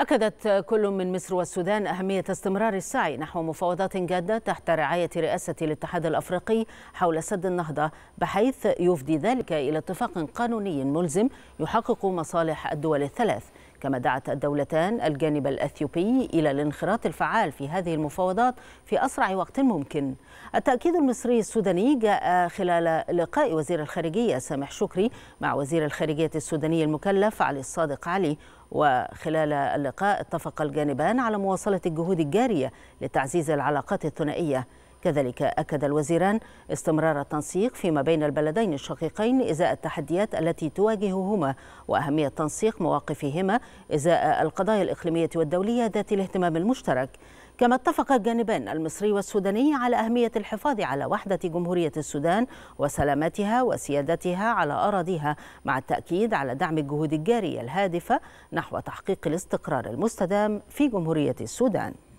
أكدت كل من مصر والسودان أهمية استمرار السعي نحو مفاوضات جادة تحت رعاية رئاسة الاتحاد الأفريقي حول سد النهضة بحيث يفضي ذلك إلى اتفاق قانوني ملزم يحقق مصالح الدول الثلاث كما دعت الدولتان الجانب الأثيوبي إلى الانخراط الفعال في هذه المفاوضات في أسرع وقت ممكن التأكيد المصري السوداني جاء خلال لقاء وزير الخارجية سامح شكري مع وزير الخارجية السوداني المكلف علي الصادق علي وخلال اللقاء اتفق الجانبان على مواصلة الجهود الجارية لتعزيز العلاقات الثنائية كذلك أكد الوزيران استمرار التنسيق فيما بين البلدين الشقيقين إزاء التحديات التي تواجههما وأهمية تنسيق مواقفهما إزاء القضايا الإقليمية والدولية ذات الاهتمام المشترك كما اتفق الجانبان المصري والسوداني على أهمية الحفاظ على وحدة جمهورية السودان وسلامتها وسيادتها على أراضيها مع التأكيد على دعم الجهود الجارية الهادفة نحو تحقيق الاستقرار المستدام في جمهورية السودان